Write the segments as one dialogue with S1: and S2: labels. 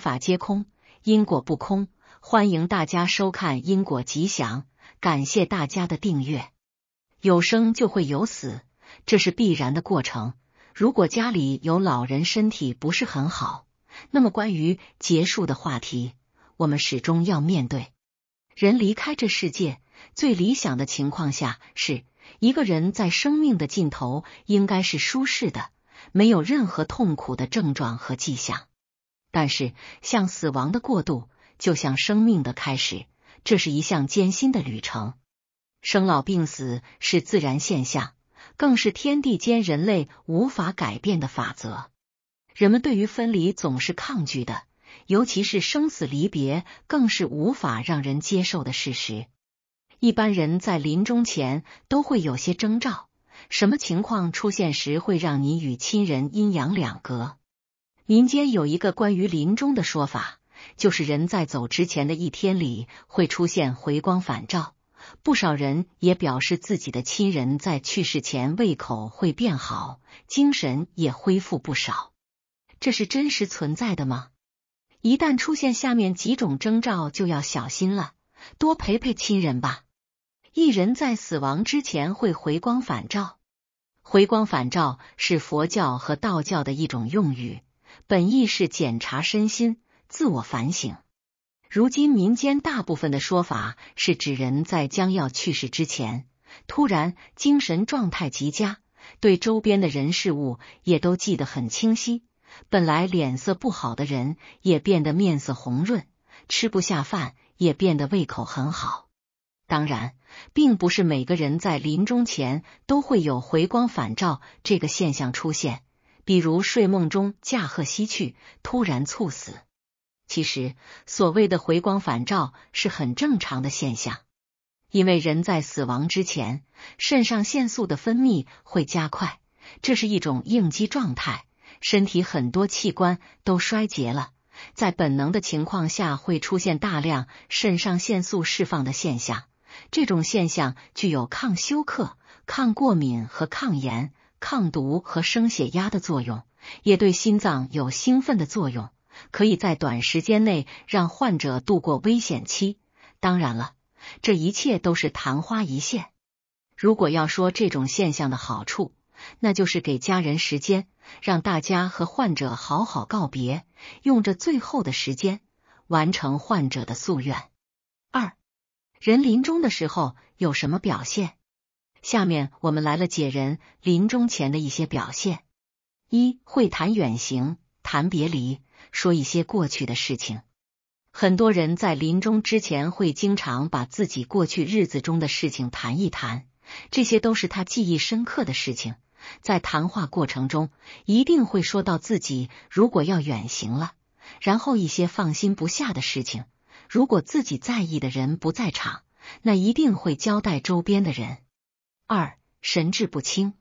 S1: 法皆空，因果不空。欢迎大家收看《因果吉祥》，感谢大家的订阅。有生就会有死，这是必然的过程。如果家里有老人身体不是很好，那么关于结束的话题，我们始终要面对。人离开这世界，最理想的情况下，是一个人在生命的尽头应该是舒适的，没有任何痛苦的症状和迹象。但是，向死亡的过渡就像生命的开始，这是一项艰辛的旅程。生老病死是自然现象，更是天地间人类无法改变的法则。人们对于分离总是抗拒的，尤其是生死离别，更是无法让人接受的事实。一般人在临终前都会有些征兆，什么情况出现时会让你与亲人阴阳两隔？民间有一个关于临终的说法，就是人在走之前的一天里会出现回光返照。不少人也表示自己的亲人在去世前胃口会变好，精神也恢复不少。这是真实存在的吗？一旦出现下面几种征兆，就要小心了。多陪陪亲人吧。一人在死亡之前会回光返照，回光返照是佛教和道教的一种用语。本意是检查身心、自我反省。如今民间大部分的说法是指人在将要去世之前，突然精神状态极佳，对周边的人事物也都记得很清晰。本来脸色不好的人也变得面色红润，吃不下饭也变得胃口很好。当然，并不是每个人在临终前都会有回光返照这个现象出现。比如睡梦中驾鹤西去，突然猝死。其实所谓的回光返照是很正常的现象，因为人在死亡之前，肾上腺素的分泌会加快，这是一种应激状态，身体很多器官都衰竭了，在本能的情况下会出现大量肾上腺素释放的现象，这种现象具有抗休克、抗过敏和抗炎。抗毒和升血压的作用，也对心脏有兴奋的作用，可以在短时间内让患者度过危险期。当然了，这一切都是昙花一现。如果要说这种现象的好处，那就是给家人时间，让大家和患者好好告别，用这最后的时间完成患者的夙愿。二人临终的时候有什么表现？下面我们来了解人临终前的一些表现：一会谈远行，谈别离，说一些过去的事情。很多人在临终之前会经常把自己过去日子中的事情谈一谈，这些都是他记忆深刻的事情。在谈话过程中，一定会说到自己如果要远行了，然后一些放心不下的事情。如果自己在意的人不在场，那一定会交代周边的人。二、神志不清，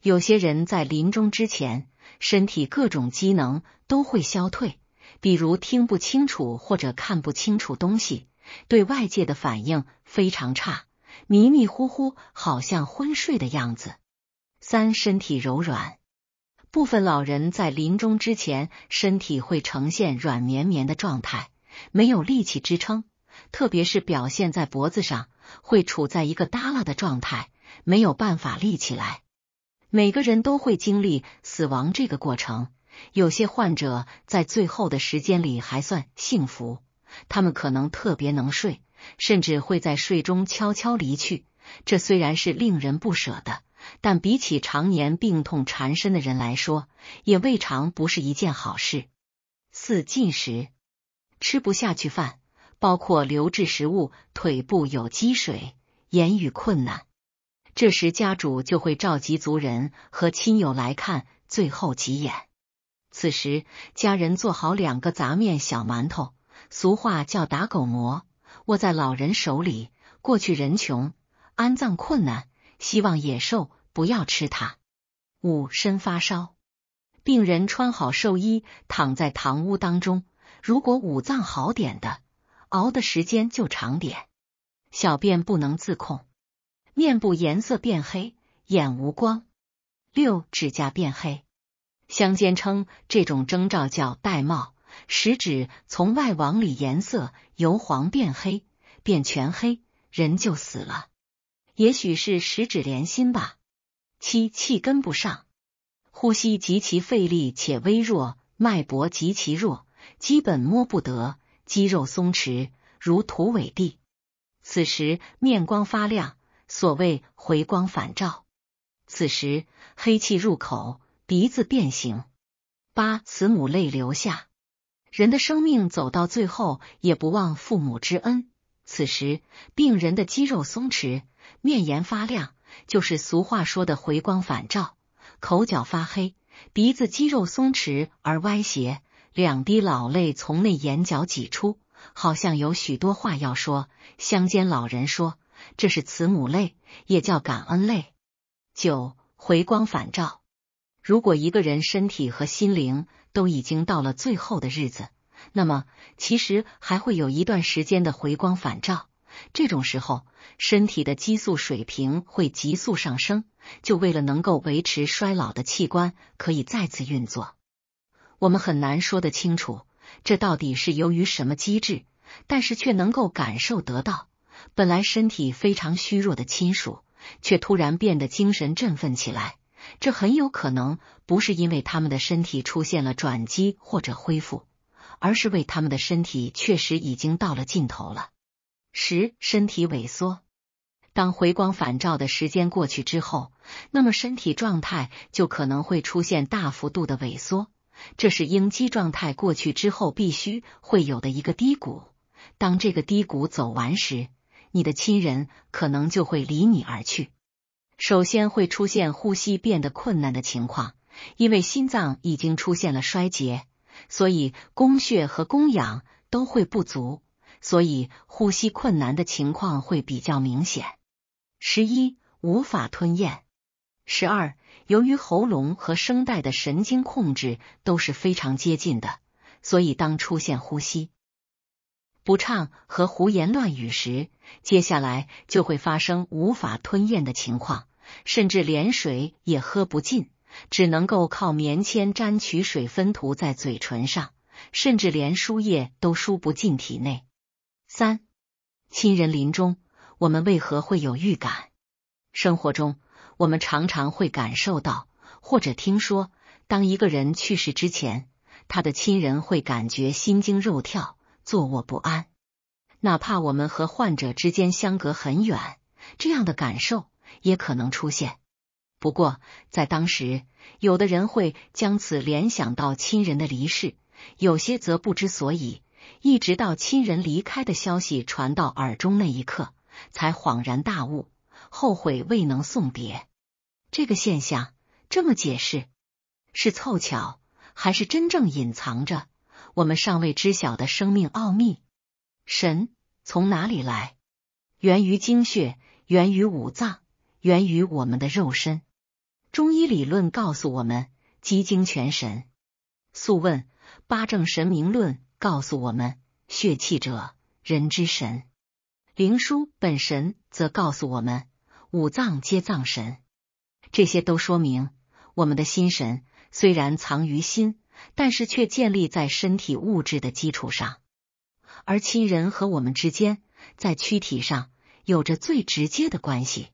S1: 有些人在临终之前，身体各种机能都会消退，比如听不清楚或者看不清楚东西，对外界的反应非常差，迷迷糊糊，好像昏睡的样子。三、身体柔软，部分老人在临终之前，身体会呈现软绵绵的状态，没有力气支撑，特别是表现在脖子上，会处在一个耷拉的状态。没有办法立起来。每个人都会经历死亡这个过程。有些患者在最后的时间里还算幸福，他们可能特别能睡，甚至会在睡中悄悄离去。这虽然是令人不舍的，但比起常年病痛缠身的人来说，也未尝不是一件好事。四、进食吃不下去饭，包括流质食物；腿部有积水，言语困难。这时，家主就会召集族人和亲友来看最后几眼。此时，家人做好两个杂面小馒头，俗话叫打狗馍，握在老人手里。过去人穷，安葬困难，希望野兽不要吃它。五身发烧，病人穿好寿衣，躺在堂屋当中。如果五脏好点的，熬的时间就长点。小便不能自控。面部颜色变黑，眼无光。六指甲变黑，乡间称这种征兆叫戴帽。食指从外往里，颜色由黄变黑，变全黑，人就死了。也许是食指连心吧。七气跟不上，呼吸极其费力且微弱，脉搏极其弱，基本摸不得，肌肉松弛如土尾地。此时面光发亮。所谓回光返照，此时黑气入口，鼻子变形，八慈母泪流下。人的生命走到最后，也不忘父母之恩。此时病人的肌肉松弛，面颜发亮，就是俗话说的回光返照。口角发黑，鼻子肌肉松弛而歪斜，两滴老泪从内眼角挤出，好像有许多话要说。乡间老人说。这是慈母泪，也叫感恩泪。九回光返照。如果一个人身体和心灵都已经到了最后的日子，那么其实还会有一段时间的回光返照。这种时候，身体的激素水平会急速上升，就为了能够维持衰老的器官可以再次运作。我们很难说得清楚这到底是由于什么机制，但是却能够感受得到。本来身体非常虚弱的亲属，却突然变得精神振奋起来，这很有可能不是因为他们的身体出现了转机或者恢复，而是为他们的身体确实已经到了尽头了。十、身体萎缩。当回光返照的时间过去之后，那么身体状态就可能会出现大幅度的萎缩，这是应激状态过去之后必须会有的一个低谷。当这个低谷走完时，你的亲人可能就会离你而去。首先会出现呼吸变得困难的情况，因为心脏已经出现了衰竭，所以供血和供氧都会不足，所以呼吸困难的情况会比较明显。十一无法吞咽。十二，由于喉咙和声带的神经控制都是非常接近的，所以当出现呼吸。不畅和胡言乱语时，接下来就会发生无法吞咽的情况，甚至连水也喝不进，只能够靠棉签沾取水分涂在嘴唇上，甚至连输液都输不进体内。三、亲人临终，我们为何会有预感？生活中，我们常常会感受到或者听说，当一个人去世之前，他的亲人会感觉心惊肉跳。坐卧不安，哪怕我们和患者之间相隔很远，这样的感受也可能出现。不过，在当时，有的人会将此联想到亲人的离世，有些则不知所以，一直到亲人离开的消息传到耳中那一刻，才恍然大悟，后悔未能送别。这个现象这么解释，是凑巧，还是真正隐藏着？我们尚未知晓的生命奥秘，神从哪里来？源于精血，源于五脏，源于我们的肉身。中医理论告诉我们，积精全神；《素问》八正神明论告诉我们，血气者，人之神；《灵枢》本神则告诉我们，五脏皆藏神。这些都说明，我们的心神虽然藏于心。但是却建立在身体物质的基础上，而亲人和我们之间在躯体上有着最直接的关系。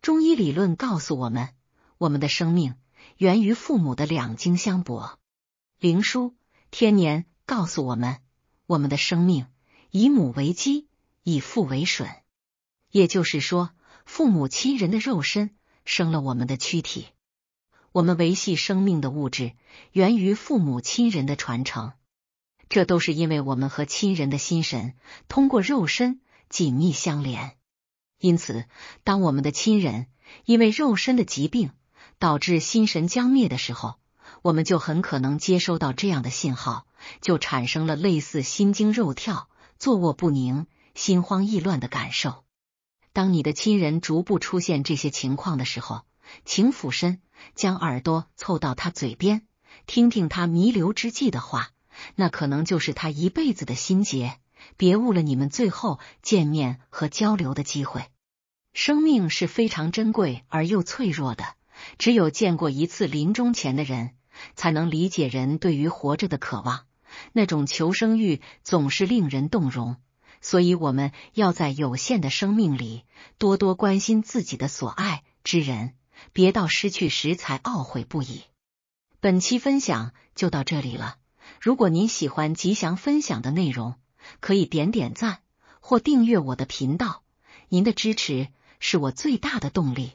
S1: 中医理论告诉我们，我们的生命源于父母的两经相搏。灵枢天年告诉我们，我们的生命以母为基，以父为吮。也就是说，父母亲人的肉身生了我们的躯体。我们维系生命的物质源于父母亲人的传承，这都是因为我们和亲人的心神通过肉身紧密相连。因此，当我们的亲人因为肉身的疾病导致心神将灭的时候，我们就很可能接收到这样的信号，就产生了类似心惊肉跳、坐卧不宁、心慌意乱的感受。当你的亲人逐步出现这些情况的时候，请俯身。将耳朵凑到他嘴边，听听他弥留之际的话，那可能就是他一辈子的心结。别误了你们最后见面和交流的机会。生命是非常珍贵而又脆弱的，只有见过一次临终前的人，才能理解人对于活着的渴望。那种求生欲总是令人动容，所以我们要在有限的生命里，多多关心自己的所爱之人。别到失去时才懊悔不已。本期分享就到这里了。如果您喜欢吉祥分享的内容，可以点点赞或订阅我的频道。您的支持是我最大的动力。